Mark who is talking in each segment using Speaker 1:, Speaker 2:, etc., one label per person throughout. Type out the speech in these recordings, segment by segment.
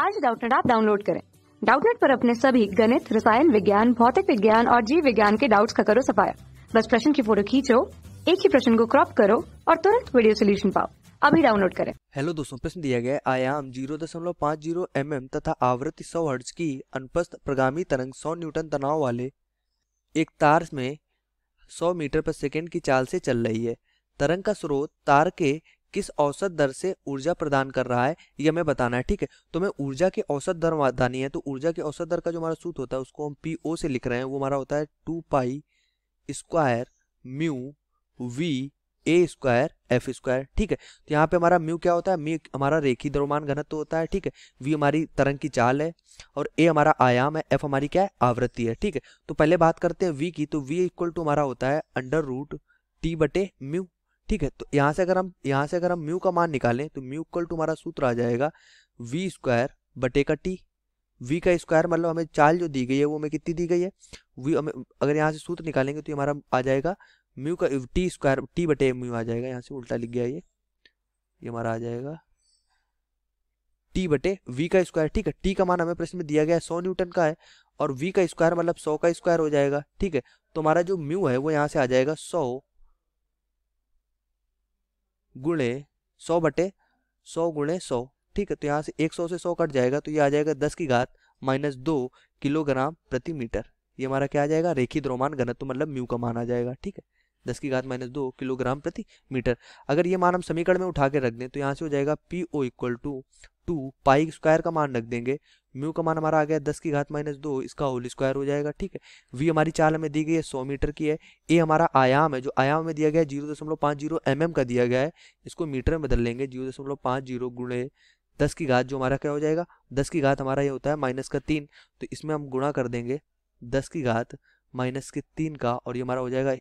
Speaker 1: आज डाउटनेट आप डाउनलोड करें डाउटनेट पर अपने सभी गणित रसायन विज्ञान भौतिक विज्ञान और जीव विज्ञान के डाउट्स का करो सफाया बस प्रश्न की फोटो खींचो एक ही प्रश्न को क्रॉप करो और तुरंत वीडियो सोल्यूशन पाओ अभी डाउनलोड करें
Speaker 2: हेलो दोस्तों प्रश्न दिया गया आयाम जीरो दशमलव पाँच जीरो एम एम तथा आवृत्ति सौ हर्ज की अनुपस्थ प्रगामी तरंग सौ न्यूटन तनाव वाले एक तार में सौ मीटर पर सेकेंड की चाल से चल रही है तरंग का स्रोत तार के किस औसत दर से ऊर्जा प्रदान कर रहा है ये हमें बताना है ठीक है तो हमें ऊर्जा के औसत दर बतानी है तो ऊर्जा के औसत दर का जो हमारा सूत्र होता है उसको हम पी ओ से लिख रहे हैं वो हमारा होता है two pi square mu V A square F square ठीक है तो यहाँ पे हमारा म्यू क्या होता है म्यू हमारा रेखी द्रव्यमान घनत्व होता है ठीक है वी हमारी तरंग की चाल है और ए हमारा आयाम है एफ हमारी क्या है आवृत्ति है ठीक है तो पहले बात करते हैं वी की तो वी इक्वल टू हमारा होता है अंडर रूट टी बटे म्यू ठीक है तो यहाँ से अगर हम यहाँ से अगर हम म्यू का मान निकालें तो म्यू इक्वल टू हमारा सूत्र आ जाएगा वी स्क्वायर बटे का टी वी का स्क्वायर मतलब हमें चाल जो दी गई है वो हमें कितनी दी गई है वी हमें अगर यहाँ से सूत्र निकालेंगे तो हमारा आ जाएगा म्यू का टी स्क्वायर टी बटे म्यू आ जाएगा यहाँ से उल्टा लिख गया ये ये हमारा आ जाएगा टी बटे वी का स्क्वायर ठीक है टी का मान हमें प्रश्न में दिया गया है सौ न्यूटन का है और वी का स्क्वायर मतलब सौ का स्क्वायर हो जाएगा ठीक है तो हमारा जो म्यू है वो यहाँ से आ जाएगा सौ गुणे सौ बटे सौ गुणे सौ ठीक है तो यहाँ से एक सौ से सौ कट जाएगा तो ये आ जाएगा दस की घात माइनस दो किलोग्राम प्रति मीटर ये हमारा क्या आ जाएगा रेखी द्रोमान घनत्व मतलब म्यू का मान आ जाएगा ठीक है दस की घात माइनस दो किलोग्राम प्रति मीटर अगर ये मान हम समीकरण में उठा के रख दें तो यहाँ से हो जाएगा P O equal to two pi square का मान रख देंगे म्यू का मान हमारा आ गया दस की घात माइनस दो इसका होल स्क्वायर हो जाएगा ठीक है वी हमारी चाल हमें दी गई है सौ मीटर की है ए हमारा आयाम है जो आयाम में दिया गया है जीरो दशमलव पाँच जीरो एम एम का दिया गया है इसको मीटर में बदल लेंगे जीरो दशमलव पाँच जीरो गुणे दस की घात जो हमारा क्या हो जाएगा दस की घात हमारा ये होता है माइनस का तीन तो इसमें हम गुणा कर देंगे दस की घात माइनस के तीन का और ये हमारा हो जाएगा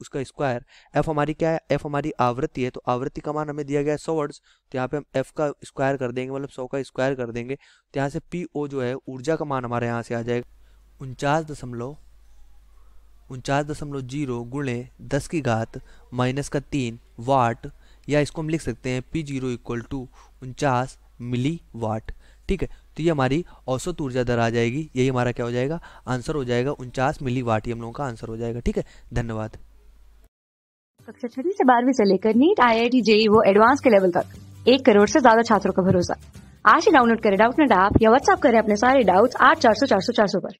Speaker 2: उसका स्क्वायर एफ हमारी क्या है एफ हमारी आवृत्ति है तो आवृत्ति का मान हमें दिया गया है सौ वर्ड्स तो यहाँ पे हम एफ का स्क्वायर कर देंगे मतलब सौ का स्क्वायर कर देंगे तो यहाँ से पी ओ जो है ऊर्जा का मान हमारे यहाँ से आ जाएगा उनचास दशमलव उनचास दशमलव जीरो गुणे दस की घात माइनस का तीन वाट या इसको हम लिख सकते हैं पी जीरो इक्वल टू उनचास मिली वाट ठीक है तो ये हमारी औसत ऊर्जा दर आ जाएगी यही हमारा क्या हो जाएगा आंसर हो जाएगा उनचास मिली वाट हम लोगों का आंसर हो जाएगा ठीक है धन्यवाद
Speaker 1: कक्षा छठी से बारहवीं से लेकर NEET I I T JEE वो एडवांस के लेवल तक एक करोड़ से ज्यादा छात्रों का भरोसा आज ही डाउनलोड करें डाउट नेट ऐप या व्हाट्सअप करें अपने सारे डाउट्स आठ चार सौ चार सौ चार सौ पर